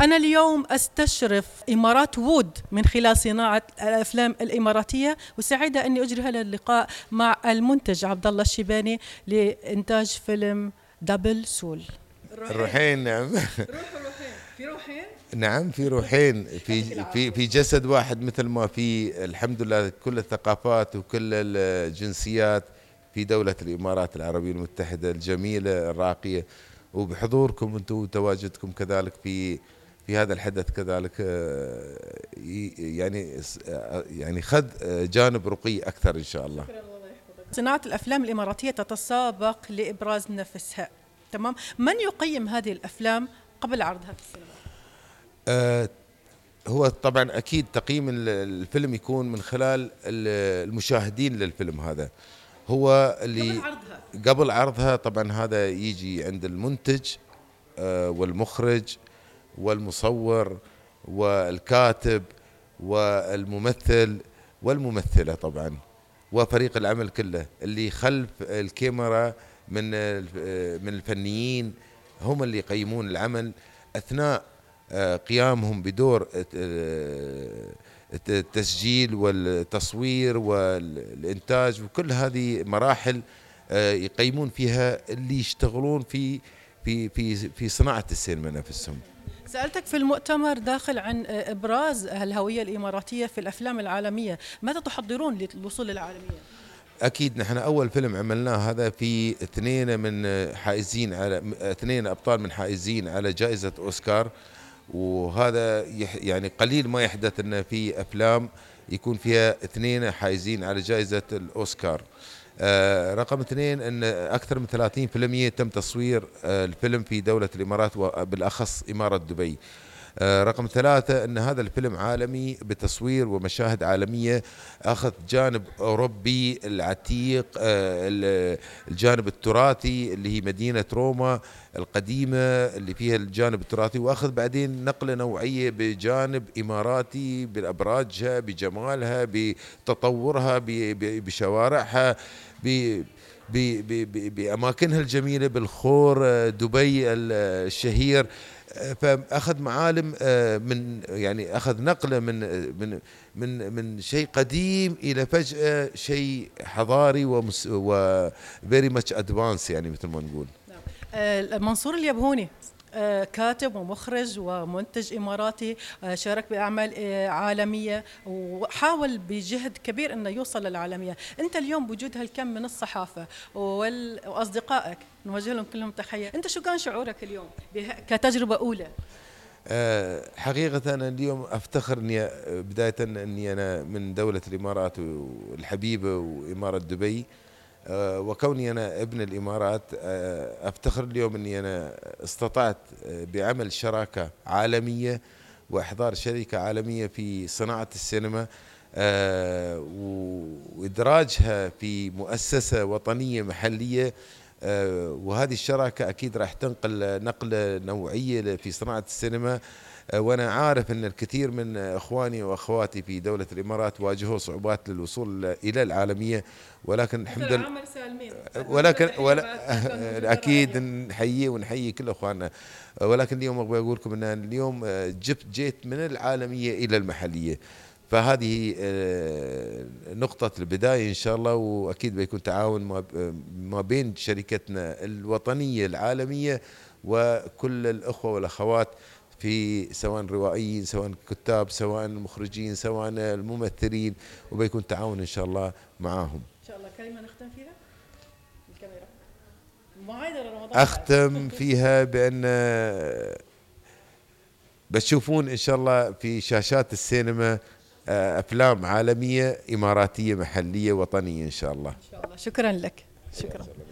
أنا اليوم أستشرف إمارات وود من خلال صناعة الأفلام الإماراتية وسعيدة أني أجري هذا اللقاء مع المنتج عبد الله الشيباني لإنتاج فيلم دبل سول روحين نعم روح في روحين نعم في روحين في في في جسد واحد مثل ما في الحمد لله كل الثقافات وكل الجنسيات في دولة الإمارات العربية المتحدة الجميلة الراقية وبحضوركم انتم وتواجدكم كذلك في في هذا الحدث كذلك آه، يعني آه، يعني خذ آه، جانب رقي اكثر ان شاء الله صناعه الافلام الاماراتيه تتسابق لابراز نفسها تمام من يقيم هذه الافلام قبل عرضها في السينما أه هو طبعا اكيد تقييم الفيلم يكون من خلال المشاهدين للفيلم هذا هو اللي قبل عرضها طبعا هذا يجي عند المنتج آه، والمخرج والمصور والكاتب والممثل والممثله طبعا وفريق العمل كله اللي خلف الكاميرا من آه، من الفنيين هم اللي يقيمون العمل اثناء آه، قيامهم بدور التسجيل والتصوير والإنتاج وكل هذه مراحل آه، يقيمون فيها اللي يشتغلون في في في في صناعة السينما نفسهم سألتك في المؤتمر داخل عن آه، إبراز الهوية الإماراتية في الأفلام العالمية ماذا تحضرون للوصول للعالمية؟ اكيد نحن اول فيلم عملناه هذا في اثنين من حائزين على اثنين ابطال من حائزين على جائزه اوسكار وهذا يعني قليل ما يحدث ان في افلام يكون فيها اثنين حايزين على جائزه الاوسكار آه رقم اثنين ان اكثر من 30% تم تصوير آه الفيلم في دوله الامارات وبالاخص اماره دبي آه، رقم ثلاثة أن هذا الفيلم عالمي بتصوير ومشاهد عالمية أخذ جانب أوروبي العتيق آه، الجانب التراثي اللي هي مدينة روما القديمة اللي فيها الجانب التراثي وأخذ بعدين نقلة نوعية بجانب إماراتي بأبراجها بجمالها بتطورها بشوارعها بأماكنها الجميلة بالخور آه، دبي الشهير آه، فاخذ معالم آه، من يعني اخذ نقله من من من من شيء قديم الى فجاه شيء حضاري و فيري ماتش ادفانس يعني مثل ما نقول نعم. منصور اليبهوني آه، كاتب ومخرج ومنتج إماراتي آه، شارك بأعمال آه، عالمية وحاول بجهد كبير أنه يوصل للعالمية أنت اليوم بوجود هالكم من الصحافة وأصدقائك نوجه لهم كلهم تحية أنت شو كان شعورك اليوم كتجربة أولى حقيقة أنا اليوم أفتخر أني بداية أني أنا من دولة الإمارات الحبيبة وإمارة دبي آه، وكوني أنا ابن الإمارات آه، أفتخر اليوم أني أنا استطعت آه، بعمل شراكة عالمية وإحضار شركة عالمية في صناعة السينما وإدراجها في مؤسسة وطنية محلية آه، وهذه الشراكة أكيد راح تنقل نقلة نوعية في صناعة السينما آه، وأنا عارف أن الكثير من إخواني وأخواتي في دولة الإمارات واجهوا صعوبات للوصول إلى العالمية ولكن الحمد لله آه، ولكن ولا أكيد نحييه ونحيي كل إخواننا ولكن اليوم أبغى أقول لكم أن اليوم جبت جيت من العالمية إلى المحلية فهذه آه، نقطة البداية إن شاء الله وأكيد بيكون تعاون ما بين شركتنا الوطنية العالمية وكل الأخوة والأخوات في سواء روائيين سواء كتاب سواء المخرجين سواء الممثلين وبيكون تعاون إن شاء الله معاهم إن شاء الله كلمة نختم فيها الكاميرا معايدة رمضان أختم فيها بأن آه، بتشوفون ان شاء الله في شاشات السينما آه، افلام عالميه اماراتيه محليه وطنيه ان شاء الله ان شاء الله شكرا لك شكرا